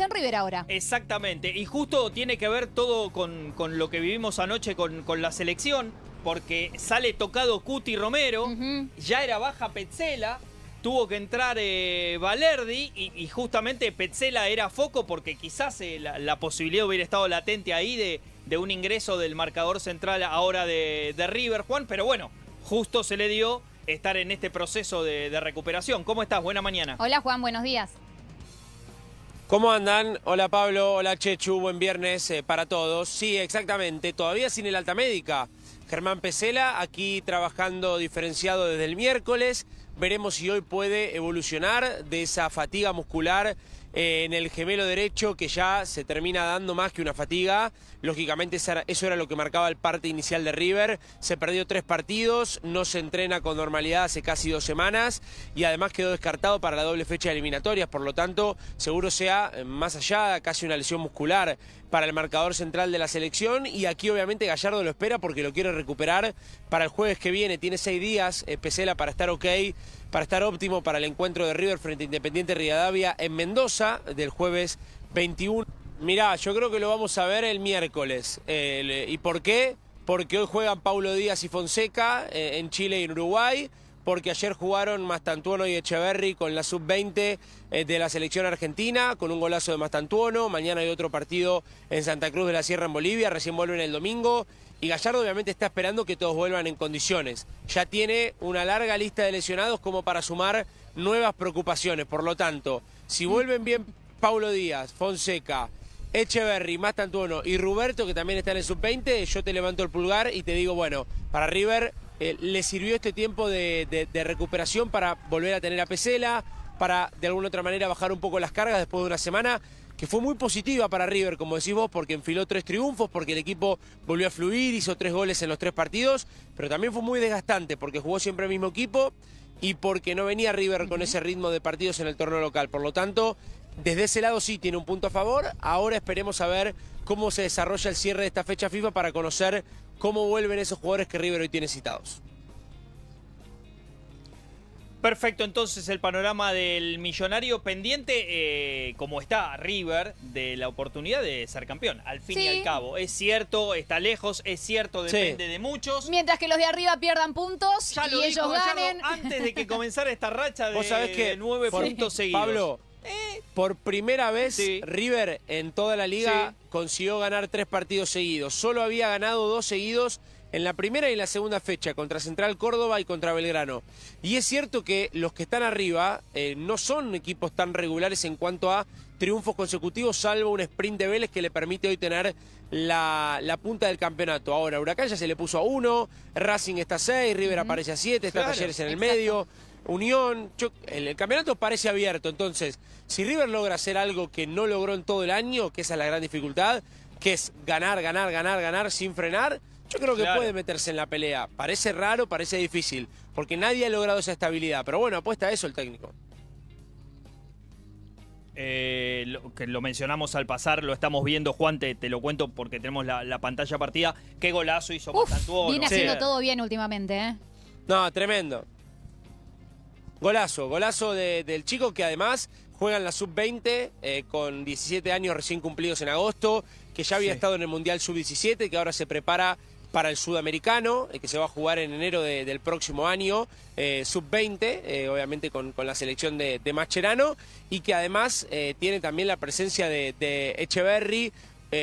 en River ahora. Exactamente, y justo tiene que ver todo con, lo que vivimos anoche con, con, la selección, porque sale tocado Cuti Romero, ya era baja Petzela, tuvo que entrar eh, Valerdi y, justamente Petzela era foco porque quizás eh, la, posibilidad hubiera estado latente ahí de, de, un ingreso del marcador central ahora de, River, Juan, pero bueno, justo se le dio estar en este proceso de recuperación. ¿Cómo estás? Buena mañana. Hola Juan, buenos días. ¿Cómo andan? Hola Pablo, hola Chechu, buen viernes eh, para todos. Sí, exactamente, todavía sin el alta médica. Germán Pesela, aquí trabajando diferenciado desde el miércoles. Veremos si hoy puede evolucionar de esa fatiga muscular eh, en el gemelo derecho que ya se termina dando más que una fatiga. Lógicamente eso era lo que marcaba el parte inicial de River. Se perdió tres partidos, no se entrena con normalidad hace casi dos semanas y además quedó descartado para la doble fecha de eliminatorias. Por lo tanto, seguro sea eh, más allá, casi una lesión muscular para el marcador central de la selección y aquí obviamente Gallardo lo espera porque lo quiere recuperar para el jueves que viene. Tiene seis días, eh, Especela, para estar ok para estar óptimo para el encuentro de River frente a Independiente Rivadavia en Mendoza del jueves 21. Mirá, yo creo que lo vamos a ver el miércoles. ¿Y por qué? Porque hoy juegan Paulo Díaz y Fonseca eh, en Chile y en Uruguay porque ayer jugaron Mastantuono y Echeverry con la sub-20 eh, de la selección argentina, con un golazo de Mastantuono. Mañana hay otro partido en Santa Cruz de la Sierra, en Bolivia. Recién vuelven el domingo. Y Gallardo obviamente está esperando que todos vuelvan en condiciones. Ya tiene una larga lista de lesionados como para sumar nuevas preocupaciones. Por lo tanto, si mm. vuelven bien Paulo Díaz, Fonseca, Echeverry, tantuono y Ruberto, que también están en sub-20, yo te levanto el pulgar y te digo, bueno, para River eh, le sirvió este tiempo de, de, recuperación para volver a tener a Pesela, para de alguna otra manera bajar un poco las cargas después de una semana que fue muy positiva para River, como decimos, porque enfiló tres triunfos, porque el equipo volvió a fluir, hizo tres goles en los tres partidos, pero también fue muy desgastante porque jugó siempre el mismo equipo y porque no venía River con ese ritmo de partidos en el torneo local. Por lo tanto, desde ese lado sí tiene un punto a favor. Ahora esperemos a ver cómo se desarrolla el cierre de esta fecha FIFA para conocer cómo vuelven esos jugadores que River hoy tiene citados. Perfecto, entonces el panorama del millonario pendiente, eh, como está River, de la oportunidad de ser campeón, al fin y al cabo. Es cierto, está lejos, es cierto, depende de muchos. Mientras que los de arriba pierdan puntos y ellos ganen. antes de que comenzara esta racha de nueve puntos seguidos. Pablo, eh. por primera vez River en toda la liga consiguió ganar tres partidos seguidos. Solo había ganado dos seguidos en la primera y en la segunda fecha, contra Central Córdoba y contra Belgrano. Y es cierto que los que están arriba eh, no son equipos tan regulares en cuanto a triunfos consecutivos, salvo un sprint de Vélez que le permite hoy tener la, punta del campeonato. Ahora, Huracán ya se le puso a uno, Racing está a seis, River aparece a siete, está Talleres en el medio. Unión, el, el, campeonato parece abierto, entonces, si River logra hacer algo que no logró en todo el año, que esa es la gran dificultad, que es ganar, ganar, ganar, ganar sin frenar, yo creo que puede meterse en la pelea. Parece raro, parece difícil, porque nadie ha logrado esa estabilidad. Pero bueno, apuesta a eso el técnico. Eh, lo, que lo mencionamos al pasar, lo estamos viendo, Juan, te, lo cuento porque tenemos la, pantalla partida. Qué golazo hizo Uf, Viene haciendo todo bien últimamente, ¿eh? No, tremendo. Golazo, golazo del chico que además juega en la sub-20 eh, con 17 años recién cumplidos en agosto, que ya había estado en el Mundial sub-17, que ahora se prepara para el sudamericano, eh, que se va a jugar en enero del próximo año, eh, sub-20, eh, obviamente con, la selección de, de, Mascherano, y que además tiene también la presencia de, de Echeverry,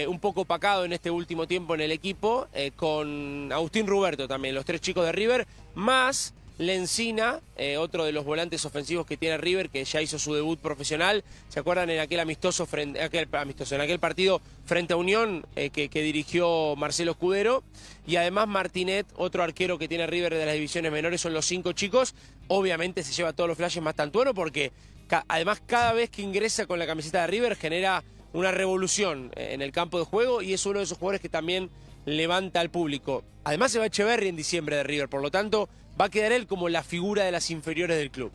un poco opacado en este último tiempo en el equipo, con Agustín Ruberto también, los tres chicos de River, más Lencina, eh, otro de los volantes ofensivos que tiene River, que ya hizo su debut profesional. ¿Se acuerdan en aquel amistoso, aquel, amistoso en aquel partido frente a Unión eh, que, dirigió Marcelo Escudero? Y además Martinet, otro arquero que tiene River de las divisiones menores, son los cinco chicos. Obviamente se lleva todos los flashes más tuero porque además cada vez que ingresa con la camiseta de River genera una revolución eh, en el campo de juego y es uno de esos jugadores que también levanta al público. Además se va a Echeverry en diciembre de River, por lo tanto va a quedar él como la figura de las inferiores del club.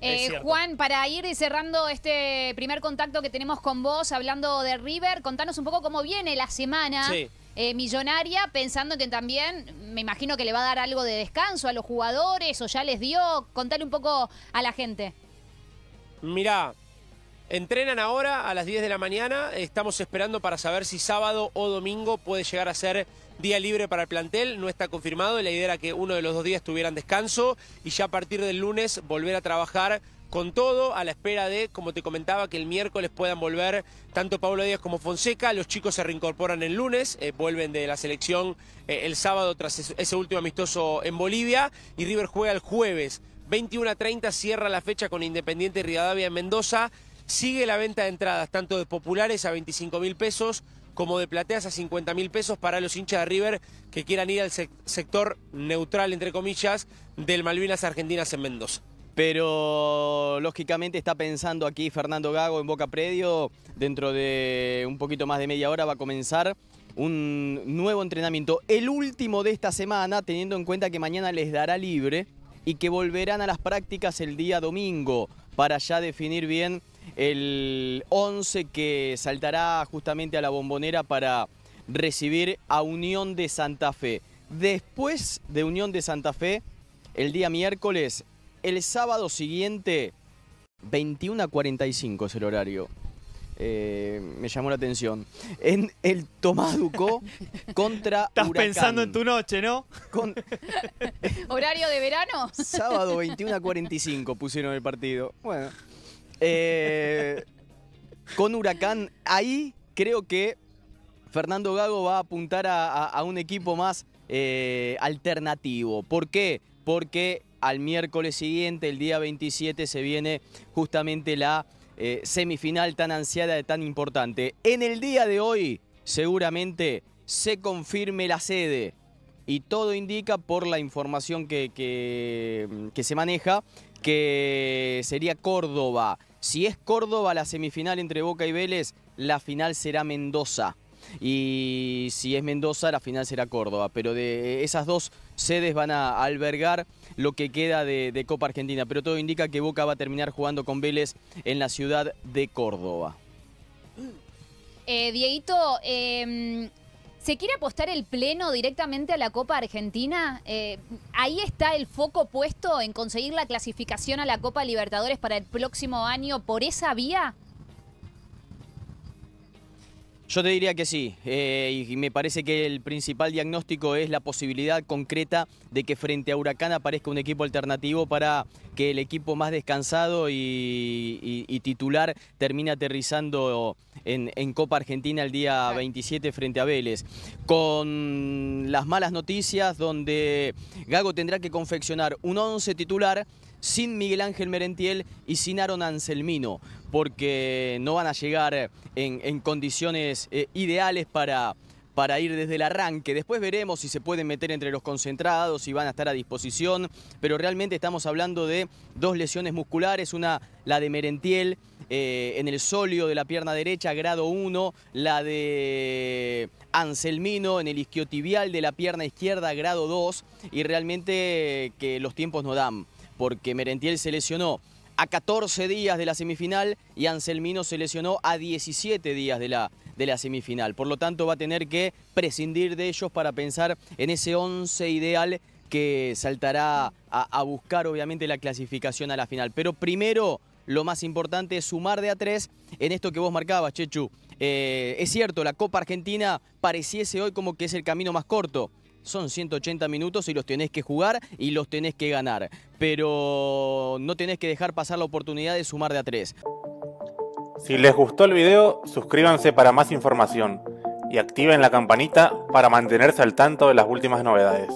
Eh, Juan, para ir cerrando este primer contacto que tenemos con vos, hablando de River, contanos un poco cómo viene la semana eh, millonaria, pensando que también, me imagino que le va a dar algo de descanso a los jugadores o ya les dio. Contale un poco a la gente. Mirá, entrenan ahora a las 10 de la mañana, estamos esperando para saber si sábado o domingo puede llegar a ser día libre para el plantel, no está confirmado, la idea era que uno de los dos días tuvieran descanso y ya a partir del lunes volver a trabajar con todo, a la espera de, como te comentaba, que el miércoles puedan volver tanto Pablo Díaz como Fonseca. Los chicos se reincorporan el lunes, eh, vuelven de la selección eh, el sábado tras ese, último amistoso en Bolivia y River juega el jueves. 21 a 30 cierra la fecha con Independiente Rivadavia en Mendoza. Sigue la venta de entradas, tanto de populares a 25 mil pesos como de plateas a 50 mil pesos para los hinchas de River que quieran ir al sector neutral, entre comillas, del Malvinas Argentinas en Mendoza. Pero lógicamente está pensando aquí Fernando Gago en Boca Predio, dentro de un poquito más de media hora va a comenzar un nuevo entrenamiento, el último de esta semana, teniendo en cuenta que mañana les dará libre y que volverán a las prácticas el día domingo para ya definir bien el 11 que saltará justamente a la bombonera para recibir a Unión de Santa Fe. Después de Unión de Santa Fe, el día miércoles, el sábado siguiente, 21 a 45 es el horario. Eh, me llamó la atención. En el Tomaduco contra Estás pensando en tu noche, ¿no? Con... ¿Horario de verano? Sábado 21 a 45 pusieron el partido. Bueno. Eh, con Huracán, ahí creo que Fernando Gago va a apuntar a, un equipo más eh, alternativo. ¿Por qué? Porque al miércoles siguiente, el día 27, se viene justamente la eh, semifinal tan ansiada, y tan importante. En el día de hoy, seguramente se confirme la sede. Y todo indica, por la información que, que se maneja, que sería Córdoba. Si es Córdoba la semifinal entre Boca y Vélez, la final será Mendoza. Y si es Mendoza, la final será Córdoba. Pero de esas dos sedes van a albergar lo que queda de, Copa Argentina. Pero todo indica que Boca va a terminar jugando con Vélez en la ciudad de Córdoba. Eh, Dieguito, em, ¿Se quiere apostar el pleno directamente a la Copa Argentina? Eh, ahí está el foco puesto en conseguir la clasificación a la Copa Libertadores para el próximo año por esa vía. Yo te diría que sí, eh, y me parece que el principal diagnóstico es la posibilidad concreta de que frente a Huracán aparezca un equipo alternativo para que el equipo más descansado y, titular termine aterrizando en, en, Copa Argentina el día 27 frente a Vélez. Con las malas noticias donde Gago tendrá que confeccionar un 11 titular sin Miguel Ángel Merentiel y sin Aaron Anselmino porque no van a llegar eh, en, condiciones eh, ideales para, para ir desde el arranque. Después veremos si se pueden meter entre los concentrados, y van a estar a disposición, pero realmente estamos hablando de dos lesiones musculares, una la de Merentiel eh, en el sólio de la pierna derecha, grado 1, la de Anselmino en el isquiotibial de la pierna izquierda, grado 2, y realmente que los tiempos no dan, porque Merentiel se lesionó a 14 días de la semifinal y Anselmino se lesionó a 17 días de la, de la semifinal. Por lo tanto va a tener que prescindir de ellos para pensar en ese 11 ideal que saltará a, buscar obviamente la clasificación a la final. Pero primero lo más importante es sumar de a tres en esto que vos marcabas, Chechu. Eh, es cierto, la Copa Argentina pareciese hoy como que es el camino más corto, son 180 minutos y los tenés que jugar y los tenés que ganar. Pero no tenés que dejar pasar la oportunidad de sumar de a tres. Si les gustó el video, suscríbanse para más información y activen la campanita para mantenerse al tanto de las últimas novedades.